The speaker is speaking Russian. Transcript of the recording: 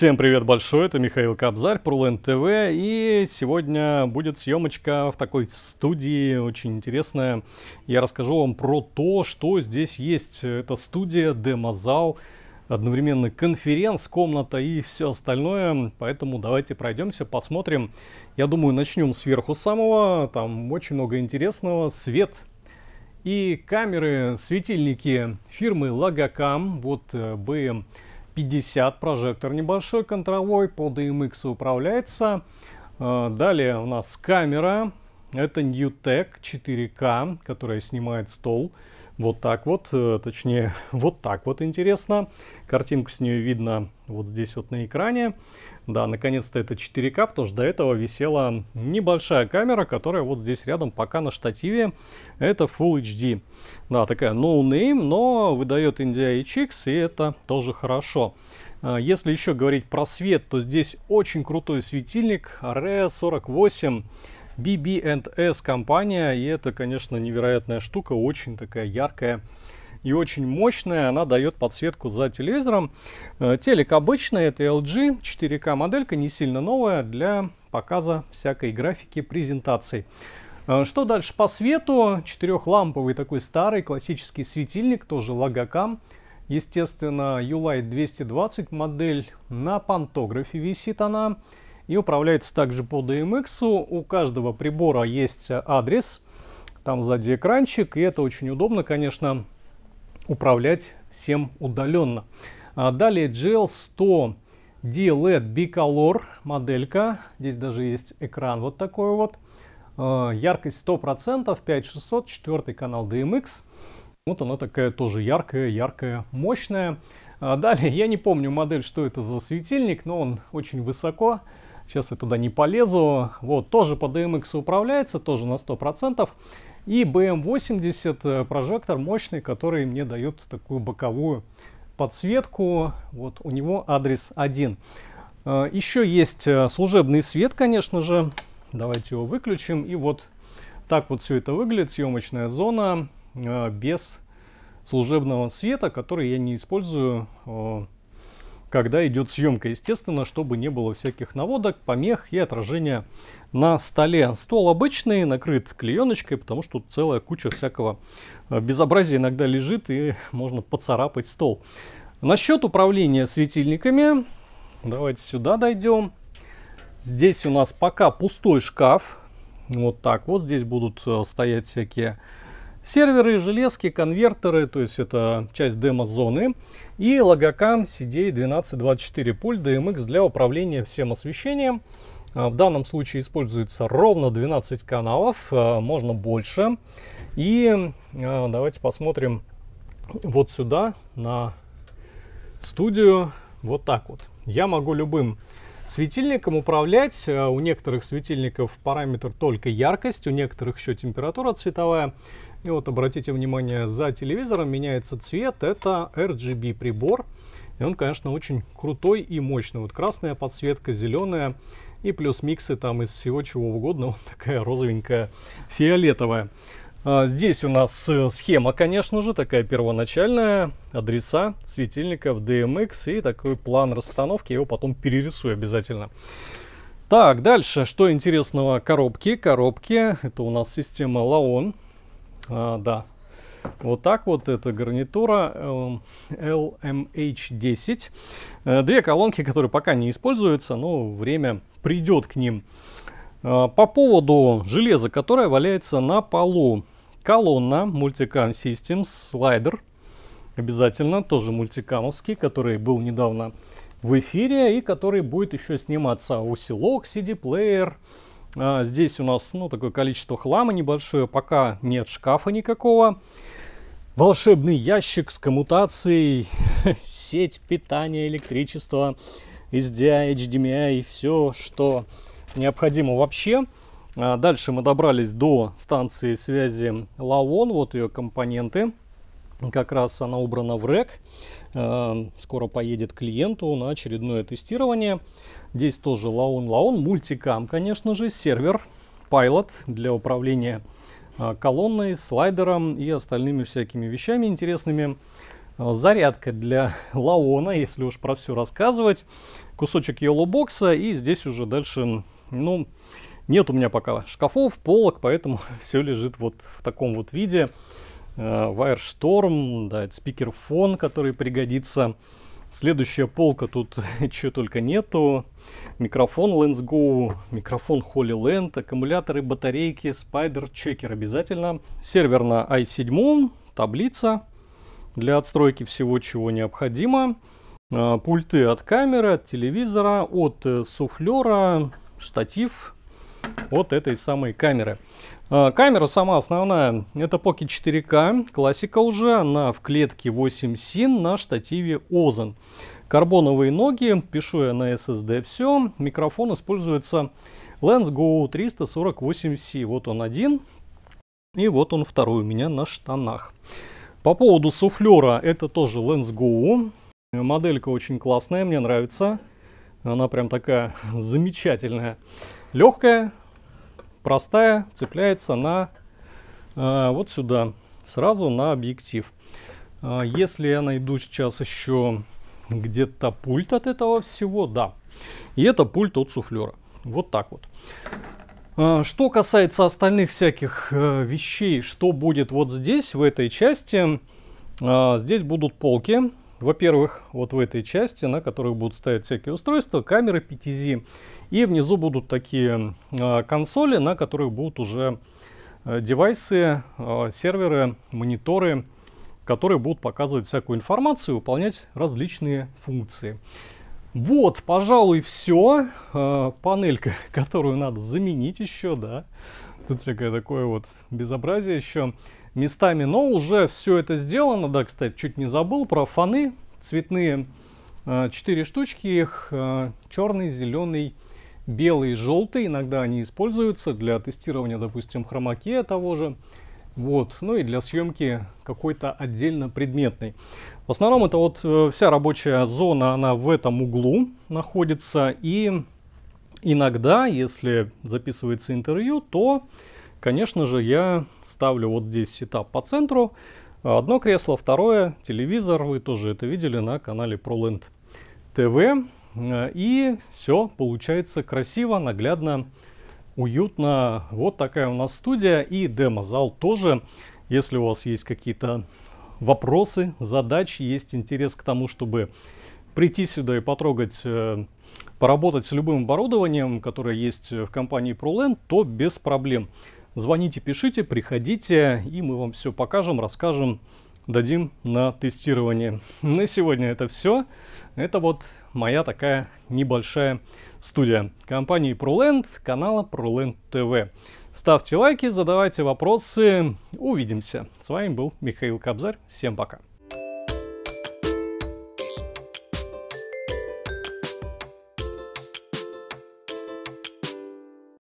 Всем привет большой, это Михаил Кобзарь, Прулен ТВ, и сегодня будет съемочка в такой студии, очень интересная. Я расскажу вам про то, что здесь есть. Это студия, демозал, одновременно конференц-комната и все остальное, поэтому давайте пройдемся, посмотрим. Я думаю, начнем сверху самого, там очень много интересного, свет – и камеры, светильники фирмы Logacam, вот BM э, 50, прожектор небольшой, контровой, по DMX управляется. Э, далее у нас камера, это NewTek 4K, которая снимает стол. Вот так вот, э, точнее, вот так вот интересно. Картинку с нее видно вот здесь вот на экране. Да, наконец-то это 4К, потому что до этого висела небольшая камера, которая вот здесь рядом пока на штативе. Это Full HD. Да, такая no name, но выдает NDI-HX, и это тоже хорошо. Э, если еще говорить про свет, то здесь очень крутой светильник RE48 BB&S компания, и это, конечно, невероятная штука, очень такая яркая и очень мощная. Она дает подсветку за телевизором. Э, телек обычный, это LG, 4 k моделька, не сильно новая, для показа всякой графики презентаций. Э, что дальше по свету? Четырехламповый такой старый классический светильник, тоже Logocam. Естественно, Ulight 220 модель. На пантографе висит она и управляется также по DMX. У каждого прибора есть адрес, там сзади экранчик, и это очень удобно, конечно, управлять всем удаленно. А далее GL100 D-LED Bicolor моделька. Здесь даже есть экран вот такой вот. А, яркость 100%, 5600, 4 канал DMX. Вот она такая тоже яркая, яркая, мощная. А далее, я не помню модель, что это за светильник, но он очень высоко Сейчас я туда не полезу. Вот, тоже по DMX управляется, тоже на 100%. И BM80 э, прожектор мощный, который мне дает такую боковую подсветку. Вот у него адрес 1. Э, еще есть э, служебный свет, конечно же. Давайте его выключим. И вот так вот все это выглядит. Съемочная зона без служебного света, который я не использую когда идет съемка, естественно, чтобы не было всяких наводок, помех и отражения на столе. Стол обычный, накрыт клееночкой, потому что тут целая куча всякого э, безобразия иногда лежит и можно поцарапать стол. Насчет управления светильниками, давайте сюда дойдем. Здесь у нас пока пустой шкаф, вот так вот, здесь будут э, стоять всякие Серверы, железки, конвертеры, то есть это часть демо-зоны. И логокам CDA1224 пульт DMX для управления всем освещением. А, в данном случае используется ровно 12 каналов, а, можно больше. И а, давайте посмотрим вот сюда, на студию, вот так вот. Я могу любым светильником управлять. У некоторых светильников параметр только яркость, у некоторых еще температура цветовая. И вот обратите внимание, за телевизором меняется цвет. Это RGB прибор. И он, конечно, очень крутой и мощный. Вот красная подсветка, зеленая и плюс миксы там из всего чего угодно. Вот такая розовенькая, фиолетовая. А, здесь у нас э, схема, конечно же, такая первоначальная. Адреса светильников DMX и такой план расстановки. Я его потом перерисую обязательно. Так, дальше, что интересного коробки. Коробки, это у нас система Laon а, да. Вот так вот, эта гарнитура LMH10. Эм, э, две колонки, которые пока не используются, но время придет к ним. А, по поводу железа, которое валяется на полу. Колонна Multicam Systems, слайдер, обязательно, тоже мультикамовский, который был недавно в эфире и который будет еще сниматься. Усилок, CD-плеер, CD-плеер а, здесь у нас, ну, такое количество хлама небольшое, пока нет шкафа никакого. Волшебный ящик с коммутацией, сеть питания, электричество, SDI, HDMI, все, что необходимо вообще. А, дальше мы добрались до станции связи Лавон, вот ее компоненты. Ну, как раз она убрана в рек. Э, скоро поедет клиенту на очередное тестирование. Здесь тоже лаун-лаун. Мультикам, конечно же, сервер, пайлот для управления э, колонной, слайдером и остальными всякими вещами интересными. Э, зарядка для лаона, если уж про все рассказывать. Кусочек yellow бокса и здесь уже дальше, ну, нет у меня пока шкафов, полок, поэтому все лежит вот в таком вот виде. Wirestorm, э, да, это спикерфон, который пригодится. Следующая полка тут чего только нету. Микрофон Lens Go, микрофон Holy Land, аккумуляторы, батарейки, Spider Checker обязательно. Сервер на i7, таблица для отстройки всего, чего необходимо. Э, пульты от камеры, от телевизора, от э, суфлера, штатив, вот этой самой камеры. А, камера сама основная, это Pocket 4K, классика уже, она в клетке 8 син на штативе Ozen. Карбоновые ноги, пишу я на SSD все, микрофон используется Go 348C, вот он один, и вот он второй у меня на штанах. По поводу суфлера, это тоже Go. моделька очень классная, мне нравится, она прям такая замечательная. Легкая, простая, цепляется на э, вот сюда, сразу на объектив. Э, если я найду сейчас еще где-то пульт от этого всего, да. И это пульт от суфлера. Вот так вот. Э, что касается остальных всяких э, вещей, что будет вот здесь, в этой части, э, здесь будут полки во-первых, вот в этой части, на которых будут стоять всякие устройства, камеры 5 PTZ. И внизу будут такие э, консоли, на которых будут уже э, девайсы, э, серверы, мониторы, которые будут показывать всякую информацию и выполнять различные функции. Вот, пожалуй, все. А, панелька, которую надо заменить еще, да. Тут всякое такое вот безобразие еще местами, но уже все это сделано. Да, кстати, чуть не забыл про фоны цветные. Э, четыре штучки их, э, черный, зеленый, белый, желтый. Иногда они используются для тестирования, допустим, хромакея того же. Вот, ну и для съемки какой-то отдельно предметной. В основном это вот э, вся рабочая зона, она в этом углу находится. И иногда, если записывается интервью, то Конечно же, я ставлю вот здесь сетап по центру. Одно кресло, второе, телевизор. Вы тоже это видели на канале ProLand TV. И все получается красиво, наглядно, уютно. Вот такая у нас студия и демо-зал тоже. Если у вас есть какие-то вопросы, задачи, есть интерес к тому, чтобы прийти сюда и потрогать, э, поработать с любым оборудованием, которое есть в компании ProLand, то без проблем. Звоните, пишите, приходите, и мы вам все покажем, расскажем, дадим на тестирование. На сегодня это все. Это вот моя такая небольшая студия компании ProLand, канала ProLand TV. Ставьте лайки, задавайте вопросы. Увидимся. С вами был Михаил Кобзарь. Всем пока.